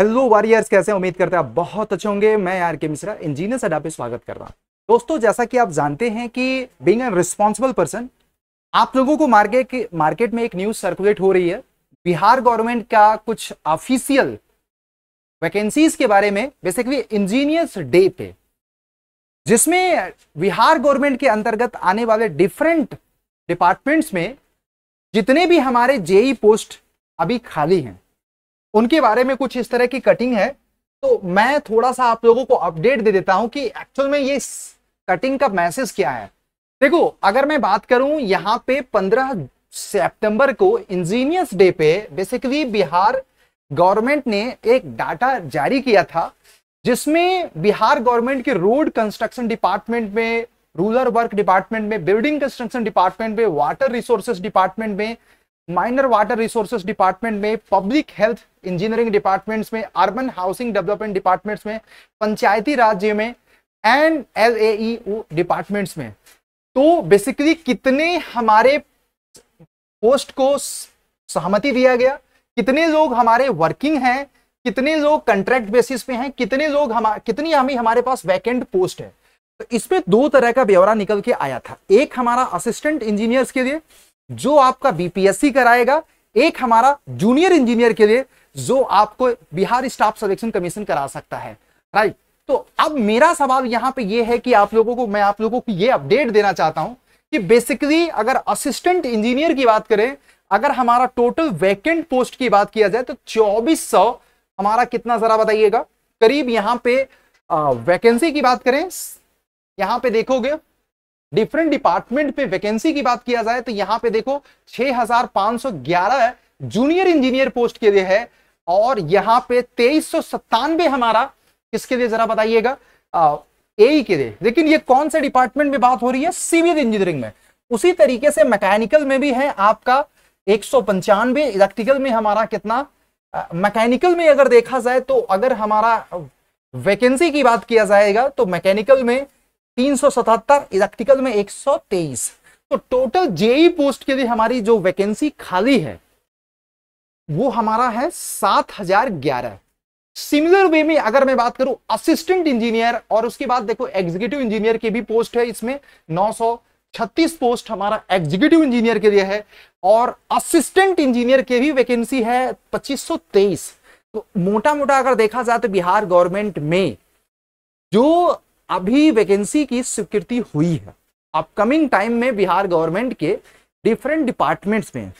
hello warriors कैसे उम्मीद करते हैं आप बहुत अच्छे होंगे मैं आर के मिश्रा इंजीनियर सडा पे स्वागत कर रहा हूँ दोस्तों जैसा कि आप जानते हैं कि बींग एन रिस्पॉन्सिबल पर्सन आप लोगों को मार्केट मार्केट में एक न्यूज सर्कुलेट हो रही है बिहार गवर्नमेंट का कुछ ऑफिशियल वैकेंसीज के बारे में बेसिकली इंजीनियर्स डे पे जिसमें बिहार गवर्नमेंट के अंतर्गत आने वाले डिफरेंट डिपार्टमेंट्स में जितने भी हमारे जेई पोस्ट अभी खाली हैं उनके बारे में कुछ इस तरह की कटिंग है तो मैं थोड़ा सा आप लोगों को अपडेट दे देता हूं कि एक्चुअल में ये कटिंग का मैसेज क्या है देखो अगर मैं बात करूं यहाँ पे 15 सितंबर को इंजीनियर्स डे पे बेसिकली बिहार गवर्नमेंट ने एक डाटा जारी किया था जिसमें बिहार गवर्नमेंट के रोड कंस्ट्रक्शन डिपार्टमेंट में रूरल वर्क डिपार्टमेंट में बिल्डिंग कंस्ट्रक्शन डिपार्टमेंट में वाटर रिसोर्सेस डिपार्टमेंट में माइनर वाटर रिसोर्सेस डिपार्टमेंट में पब्लिक हेल्थ इंजीनियरिंग डिपार्टमेंट्स में अर्बन हाउसिंग डेवलपमेंट डिपार्टमेंट्स में पंचायती राज्य में एंड एल ए डिपार्टमेंट्स में तो बेसिकली कितने हमारे पोस्ट को सहमति दिया गया कितने लोग हमारे वर्किंग हैं कितने लोग कॉन्ट्रैक्ट बेसिस पे हैं कितने लोग हम कितनी हमें हमारे पास वैकेंट पोस्ट है तो इसमें दो तरह का ब्यौरा निकल के आया था एक हमारा असिस्टेंट इंजीनियर्स के लिए जो आपका बीपीएससी कराएगा एक हमारा जूनियर इंजीनियर के लिए जो आपको बिहार स्टाफ सिलेक्शन कमीशन करा सकता है राइट तो अब मेरा सवाल यहां पे ये है कि आप लोगों को मैं आप लोगों को ये अपडेट देना चाहता हूं कि बेसिकली अगर असिस्टेंट इंजीनियर की बात करें अगर हमारा टोटल वैकेंट पोस्ट की बात किया जाए तो 2400 हमारा कितना जरा बताइएगा करीब यहां पे वैकेंसी की बात करें यहां पे देखोगे डिफरेंट डिपार्टमेंट पे वैकेंसी की बात किया जाए तो यहां पे देखो 6511 जूनियर इंजीनियर पोस्ट के लिए है और यहां पे तेईस हमारा किसके लिए जरा बताइएगा ए e के लिए लेकिन ये कौन से डिपार्टमेंट में बात हो रही है सिविल इंजीनियरिंग में उसी तरीके से मैकेनिकल में भी है आपका एक इलेक्ट्रिकल में हमारा कितना मैकेनिकल में अगर देखा जाए तो अगर हमारा वैकेंसी की बात किया जाएगा तो मैकेनिकल में तीन सौ सतहत्तर इलेक्ट्रिकल में एक सौ तेईस तो टोटल जेई पोस्ट के लिए हमारी जो वैकेंसी खाली है वो हमारा है सात हजार ग्यारह सिमिलर वे में अगर मैं बात करूं असिस्टेंट इंजीनियर और उसके बाद देखो एग्जीक्यूटिव इंजीनियर की भी पोस्ट है इसमें नौ छत्तीस पोस्ट हमारा एग्जीक्यूटिव इंजीनियर के लिए है और असिस्टेंट इंजीनियर की भी वैकेंसी है 2523 तो मोटा मोटा अगर देखा जाए तो बिहार गवर्नमेंट में जो अभी वैकेंसी की स्वीकृति हुई है अपकमिंग टाइम में बिहार गवर्नमेंट के डिफरेंट डिपार्टमेंट्स में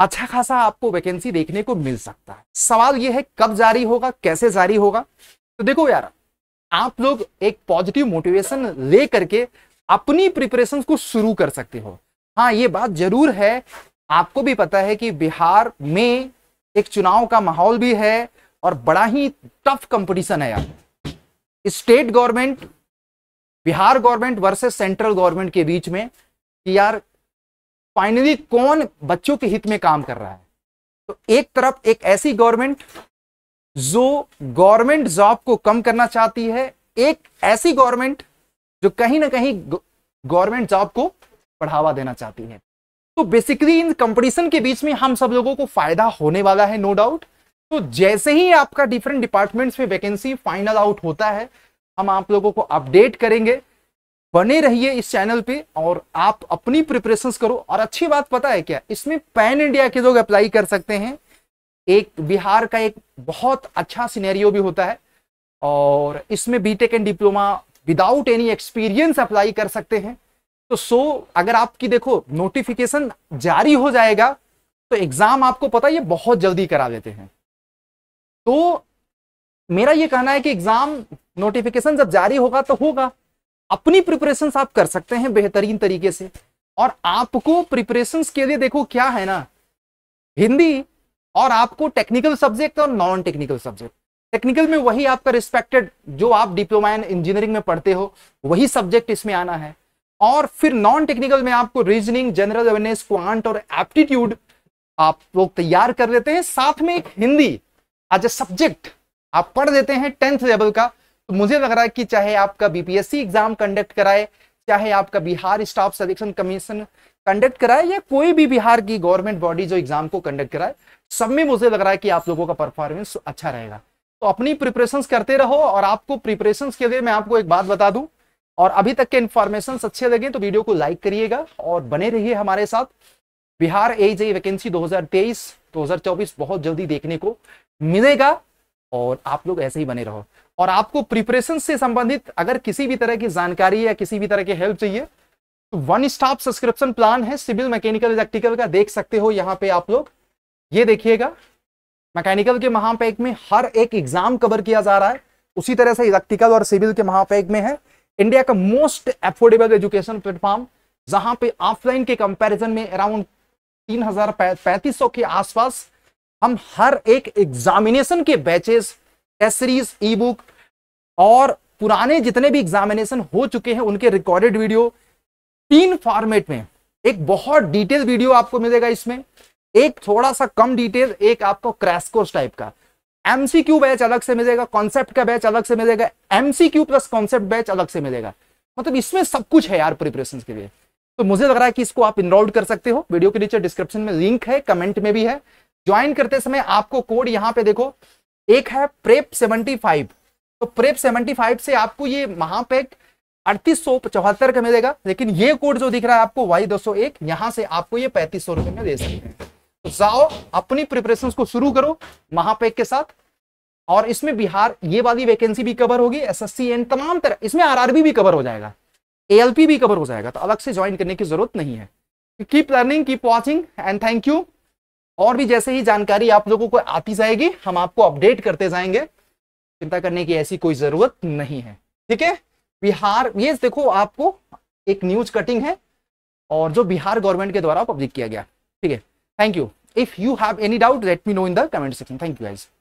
अच्छा खासा आपको वैकेंसी देखने को मिल सकता है सवाल यह है कब जारी होगा कैसे जारी होगा तो देखो यार आप लोग एक पॉजिटिव मोटिवेशन ले करके अपनी प्रिपरेशन को शुरू कर सकते हो हाँ ये बात जरूर है आपको भी पता है कि बिहार में एक चुनाव का माहौल भी है और बड़ा ही टफ कंपटीशन है यार state government Bihar government versus central government के बीच में कि यार फाइनली कौन बच्चों के हित में काम कर रहा है तो एक तरफ एक ऐसी गवर्नमेंट जो गवर्नमेंट जॉब को कम करना चाहती है एक ऐसी गवर्नमेंट जो कहीं ना कहीं गवर्नमेंट जॉब को बढ़ावा देना चाहती है तो बेसिकली इन कंपटीशन के बीच में हम सब लोगों को फायदा होने वाला है नो no डाउट तो जैसे ही आपका डिफरेंट डिपार्टमेंट्स में वैकेंसी फाइनल आउट होता है हम आप लोगों को अपडेट करेंगे बने रहिए इस चैनल पे और आप अपनी प्रिपरेशंस करो और अच्छी बात पता है क्या इसमें पैन इंडिया के लोग अप्लाई कर सकते हैं एक बिहार का एक बहुत अच्छा सिनेरियो भी होता है और इसमें BTech and diploma without any experience apply कर सकते हैं तो सो अगर आपकी देखो नोटिफिकेशन जारी हो जाएगा तो एग्जाम आपको पता ये बहुत जल्दी करा देते हैं तो मेरा ये कहना है कि एग्जाम नोटिफिकेशन जब जारी होगा तो होगा अपनी प्रिपरेशन आप कर सकते हैं बेहतरीन तरीके से और आपको प्रिपरेशन के लिए देखो क्या है ना हिंदी और आपको टेक्निकल सब्जेक्ट और नॉन टेक्निकल सब्जेक्ट टेक्निकल में वही आपका रिस्पेक्टेड जो आप डिप्लोमा इन इंजीनियरिंग में पढ़ते हो वही सब्जेक्ट इसमें आना है और फिर नॉन टेक्निकल में आपको रीजनिंग जनरल अवेयरनेस क्वांट और एप्टीट्यूड आप लोग तैयार कर लेते हैं साथ में एक हिंदी एज ए सब्जेक्ट आप पढ़ देते हैं टेंथ लेवल का तो मुझे लग रहा है कि चाहे आपका बीपीएससी एग्जाम कंडक्ट कराए चाहे आपका Bihar staff selection commission conduct कराए या कोई भी बिहार की गवर्नमेंट बॉडी जो एग्जाम को कंडक्ट कराए सब में मुझे लग रहा है कि आप लोगों का परफॉर्मेंस अच्छा रहेगा तो अपनी प्रिपरेशंस करते रहो और आपको प्रिपरेशंस के लिए मैं आपको एक बात बता दूं और अभी तक के इन्फॉर्मेशन अच्छे लगे तो वीडियो को लाइक करिएगा और बने रहिए हमारे साथ बिहार एज वैकेंसी 2023 2024 बहुत जल्दी देखने को मिलेगा और आप लोग ऐसे ही बने रहो और आपको प्रिपरेशन से संबंधित अगर किसी भी तरह की जानकारी या किसी भी तरह की हेल्प चाहिए तो वन स्टॉप सब्सक्रिप्शन प्लान है सिविल मैकेनिकल इलेक्ट्रिकल का देख सकते हो यहाँ पे आप लोग ये देखिएगा मैकेनिकल के महापैक में हर एक एग्जाम कवर किया जा रहा है उसी तरह से इलेक्ट्रिकल और सिविल के महापैक में है इंडिया का मोस्ट एफोर्डेबल एजुकेशन प्लेटफॉर्म जहां पे ऑफलाइन के कंपैरिजन में अराउंड तीन हजार पैंतीस सौ के आसपास हम हर एक एग्जामिनेशन के बैचेस एसरीज सीरीज ई बुक और पुराने जितने भी एग्जामिनेशन हो चुके हैं उनके रिकॉर्डेड वीडियो तीन फॉर्मेट में एक बहुत डिटेल वीडियो आपको मिलेगा इसमें एक थोड़ा सा कम डिटेल एक आपको क्रैश कोर्स टाइप का एमसीक्यू बैच अलग से मिलेगा कॉन्सेप्ट का बैच अलग से मिलेगा एमसीक्यू प्लस कॉन्सेप्ट बैच अलग से मिलेगा मतलब इसमें सब कुछ है यार प्रिपरेशन के लिए तो मुझे लग रहा है कि इसको आप इनरोल्ड कर सकते हो वीडियो के नीचे डिस्क्रिप्शन में लिंक है कमेंट में भी है ज्वाइन करते समय आपको कोड यहां पे देखो एक है प्रेप 75 तो प्रेप 75 से आपको ये महापैक अड़तीस सौ चौहत्तर का मिलेगा लेकिन ये कोड जो दिख रहा है आपको वाई दो सौ एक यहां से आपको ये पैंतीस सौ रुपए में दे सकते हैं तो जाओ अपनी प्रिपरेशन को शुरू करो महापैक के साथ और इसमें बिहार ये वाली वैकेंसी भी कवर होगी एसएससी एंड तमाम तरह इसमें आरआरबी भी कवर हो जाएगा एएलपी भी कवर हो जाएगा तो अलग से ज्वाइन करने की जरूरत नहीं है keep learning keep watching and thank you और भी जैसे ही जानकारी आप लोगों को आती जाएगी हम आपको अपडेट करते जाएंगे चिंता करने की ऐसी कोई जरूरत नहीं है ठीक है बिहार ये देखो आपको एक न्यूज कटिंग है और जो बिहार गवर्नमेंट के द्वारा पब्लिक किया गया ठीक है thank you if you have any doubt let me know in the comment section thank you guys